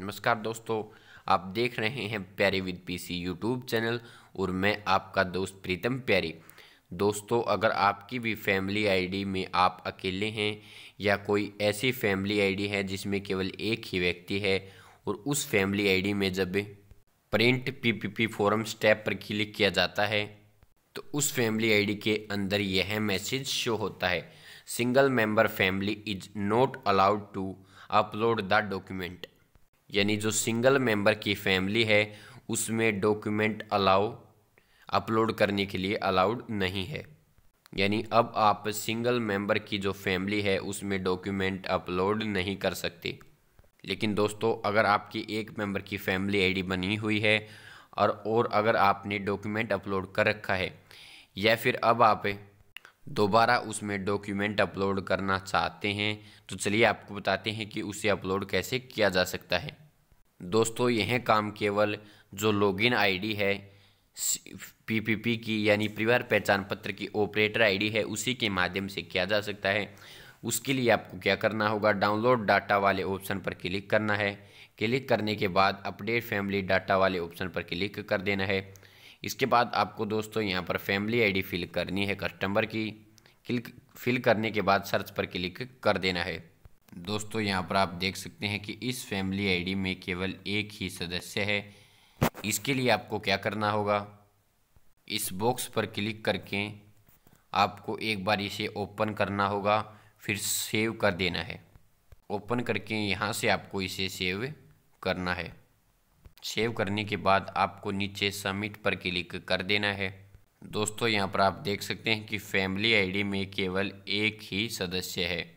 नमस्कार दोस्तों आप देख रहे हैं प्यारे विद पीसी यूट्यूब चैनल और मैं आपका दोस्त प्रीतम प्यारी दोस्तों अगर आपकी भी फैमिली आईडी में आप अकेले हैं या कोई ऐसी फैमिली आईडी है जिसमें केवल एक ही व्यक्ति है और उस फैमिली आईडी में जब प्रिंट पीपीपी फॉरम स्टेप पर क्लिक किया जाता है तो उस फैमिली आईडी के अंदर यह मैसेज शो होता है single member family is not allowed to upload the document यानी जो सिंगल मेंबर की फैमिली है उसमें डॉक्यूमेंट अलाउ अपलोड करने के लिए अलाउड नहीं है यानी अब आप सिंगल मेंबर की जो फैमिली है उसमें डॉक्यूमेंट अपलोड नहीं कर सकते लेकिन दोस्तों अगर आपकी एक मेंबर की फैमिली आईडी बनी हुई है और और अगर आपने डॉक्यूमेंट अपलोड कर रखा है या फिर अब आप दोबारा उसमें डॉक्यूमेंट अपलोड करना चाहते हैं तो चलिए आपको बताते हैं कि उसे अपलोड कैसे किया जा सकता है दोस्तों यह काम केवल जो लॉगिन आईडी है पीपीपी की यानी परिवार पहचान पत्र की ऑपरेटर आईडी है उसी के माध्यम से किया जा सकता है उसके लिए आपको क्या करना होगा डाउनलोड डाटा वाले ऑप्शन पर क्लिक करना है क्लिक करने के बाद अपडेट फैमिली डाटा वाले ऑप्शन पर क्लिक कर देना है इसके बाद आपको दोस्तों यहाँ पर फैमिली आईडी फिल करनी है कस्टमर की क्लिक फिल करने के बाद सर्च पर क्लिक कर देना है दोस्तों यहाँ पर आप देख सकते हैं कि इस फैमिली आईडी में केवल एक ही सदस्य है इसके लिए आपको क्या करना होगा इस बॉक्स पर क्लिक करके आपको एक बार इसे ओपन करना होगा फिर सेव कर देना है ओपन करके यहाँ से आपको इसे सेव करना है सेव करने के बाद आपको नीचे सबमिट पर क्लिक कर देना है दोस्तों यहाँ पर आप देख सकते हैं कि फैमिली आईडी में केवल एक ही सदस्य है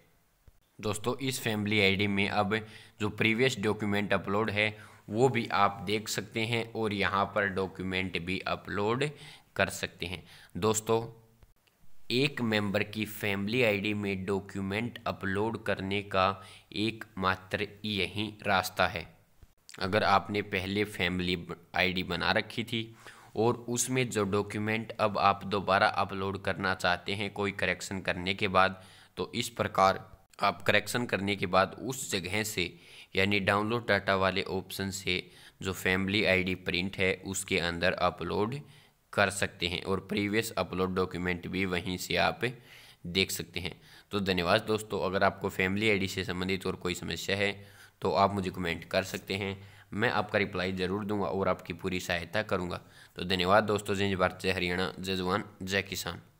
दोस्तों इस फैमिली आईडी में अब जो प्रीवियस डॉक्यूमेंट अपलोड है वो भी आप देख सकते हैं और यहाँ पर डॉक्यूमेंट भी अपलोड कर सकते हैं दोस्तों एक मेंबर की फैमिली आईडी में डॉक्यूमेंट अपलोड करने का एक मात्र यही रास्ता है अगर आपने पहले फैमिली आईडी बना रखी थी और उसमें जो डॉक्यूमेंट अब आप दोबारा अपलोड करना चाहते हैं कोई करेक्शन करने के बाद तो इस प्रकार आप करेक्शन करने के बाद उस जगह से यानी डाउनलोड डाटा वाले ऑप्शन से जो फैमिली आईडी प्रिंट है उसके अंदर अपलोड कर सकते हैं और प्रीवियस अपलोड डॉक्यूमेंट भी वहीं से आप देख सकते हैं तो धन्यवाद दोस्तों अगर आपको फैमिली आईडी से संबंधित और कोई समस्या है तो आप मुझे कमेंट कर सकते हैं मैं आपका रिप्लाई ज़रूर दूंगा और आपकी पूरी सहायता करूंगा तो धन्यवाद दोस्तों जय भारत जय हरियाणा जय जवान जय किसान